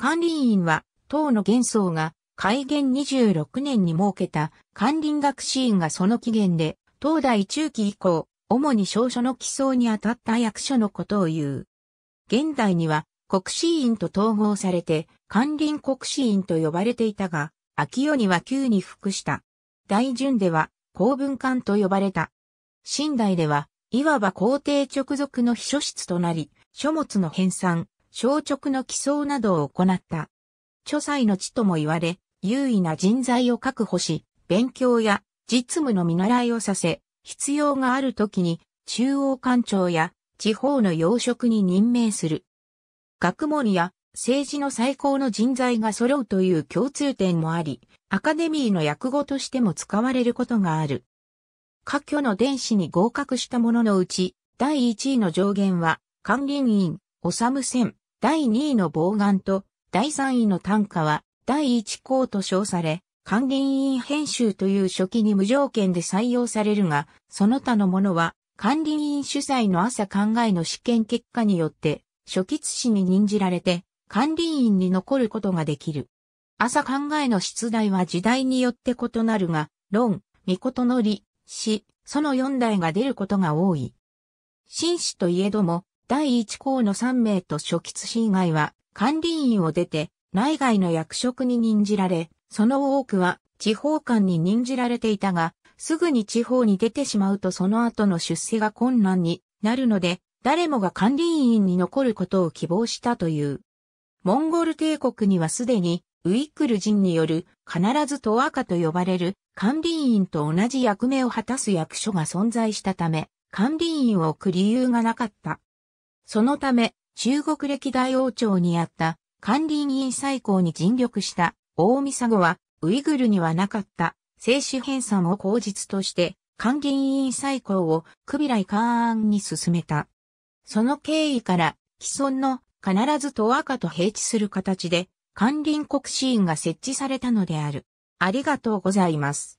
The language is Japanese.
管理院は、党の元想が、改元26年に設けた管理学士院がその起源で、東大中期以降、主に証書の起草にあたった役所のことを言う。現代には、国士院と統合されて、管理国士院と呼ばれていたが、秋代には旧に服した。大順では、公文館と呼ばれた。新代では、いわば皇帝直属の秘書室となり、書物の編纂、小直の寄贈などを行った。著才の地とも言われ、優位な人材を確保し、勉強や実務の見習いをさせ、必要がある時に中央官庁や地方の要職に任命する。学問や政治の最高の人材が揃うという共通点もあり、アカデミーの訳語としても使われることがある。科挙の電子に合格したもののうち、第1位の上限は、管理員、治専、第2位の傍眼と第3位の短歌は第1項と称され、管理委員編集という初期に無条件で採用されるが、その他のものは管理委員主催の朝考えの試験結果によって初期津に任じられて管理委員に残ることができる。朝考えの出題は時代によって異なるが、論、御事の理、詩、その4題が出ることが多い。紳士といえども、第1項の3名と初期信以外は、管理員を出て、内外の役職に任じられ、その多くは地方官に任じられていたが、すぐに地方に出てしまうとその後の出世が困難になるので、誰もが管理員に残ることを希望したという。モンゴル帝国にはすでに、ウイックル人による、必ずトアカと呼ばれる、管理員と同じ役目を果たす役所が存在したため、管理員を置く理由がなかった。そのため、中国歴代王朝にあった、管理院再興に尽力した、大見佐悟は、ウイグルにはなかった、政旨編纂を口実として、管理院再興をクビライ・カーンに進めた。その経緯から、既存の必ずと赤と平地する形で、管理国ー院が設置されたのである。ありがとうございます。